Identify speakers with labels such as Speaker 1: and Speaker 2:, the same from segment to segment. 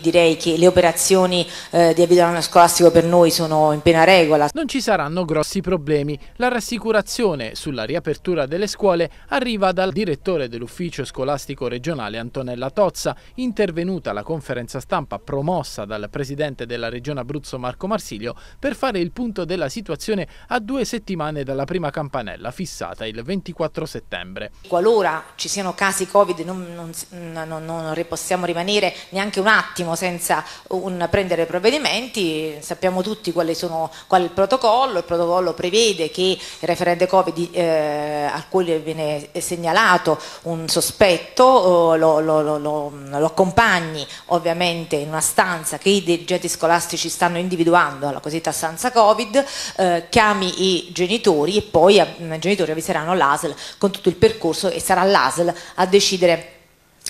Speaker 1: direi che le operazioni eh, di avvio dell'anno scolastico per noi sono in piena regola. Non ci saranno grossi problemi.
Speaker 2: La rassicurazione sulla riapertura delle scuole arriva dal direttore dell'ufficio scolastico regionale Antonella Tozza, intervenuta alla conferenza stampa promossa dal presidente della regione Abruzzo Marco Marsilio per fare il punto della situazione a due settimane dalla prima campanella fissata il 24 settembre.
Speaker 1: Qualora ci siano casi Covid non, non, non, non possiamo rimanere neanche un attimo attimo senza un, prendere provvedimenti, sappiamo tutti quali sono, qual è il protocollo, il protocollo prevede che il referente Covid eh, a cui viene segnalato un sospetto eh, lo, lo, lo, lo, accompagni ovviamente in una stanza che i dirigenti scolastici stanno individuando, la cosiddetta stanza Covid, eh, chiami i genitori e poi eh, i genitori avviseranno l'ASL con tutto il percorso e sarà l'ASL a decidere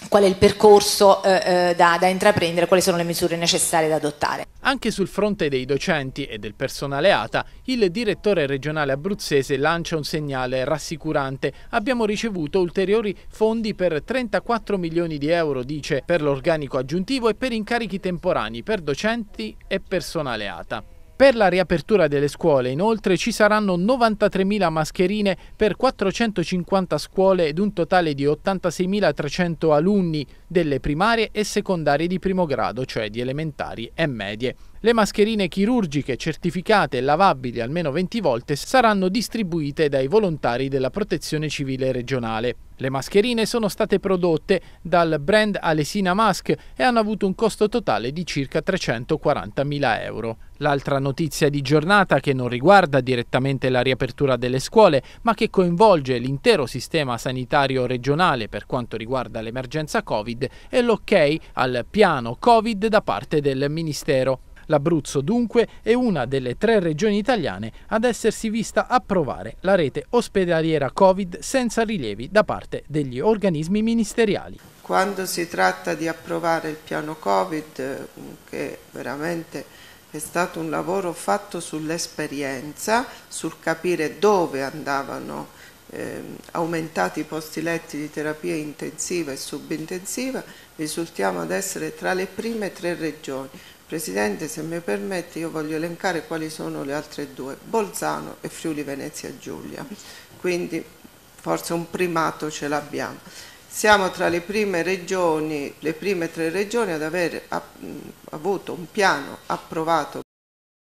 Speaker 1: qual è il percorso eh, eh, da, da intraprendere, quali sono le misure necessarie da adottare.
Speaker 2: Anche sul fronte dei docenti e del personale ATA, il direttore regionale abruzzese lancia un segnale rassicurante. Abbiamo ricevuto ulteriori fondi per 34 milioni di euro, dice, per l'organico aggiuntivo e per incarichi temporanei per docenti e personale ATA. Per la riapertura delle scuole, inoltre, ci saranno 93.000 mascherine per 450 scuole ed un totale di 86.300 alunni delle primarie e secondarie di primo grado, cioè di elementari e medie. Le mascherine chirurgiche certificate e lavabili almeno 20 volte saranno distribuite dai volontari della Protezione Civile regionale. Le mascherine sono state prodotte dal brand Alesina Mask e hanno avuto un costo totale di circa 340.000 euro. L'altra notizia di giornata che non riguarda direttamente la riapertura delle scuole, ma che coinvolge l'intero sistema sanitario regionale per quanto riguarda l'emergenza Covid, è l'ok al piano Covid da parte del Ministero. L'Abruzzo dunque è una delle tre regioni italiane ad essersi vista approvare la rete ospedaliera Covid senza rilievi da parte degli organismi ministeriali.
Speaker 3: Quando si tratta di approvare il piano Covid, eh, che veramente è stato un lavoro fatto sull'esperienza, sul capire dove andavano eh, aumentati i posti letti di terapia intensiva e subintensiva, risultiamo ad essere tra le prime tre regioni Presidente, se mi permette io voglio elencare quali sono le altre due, Bolzano e Friuli Venezia Giulia, quindi forse un primato ce l'abbiamo. Siamo tra le prime regioni, le prime tre regioni ad aver avuto un piano approvato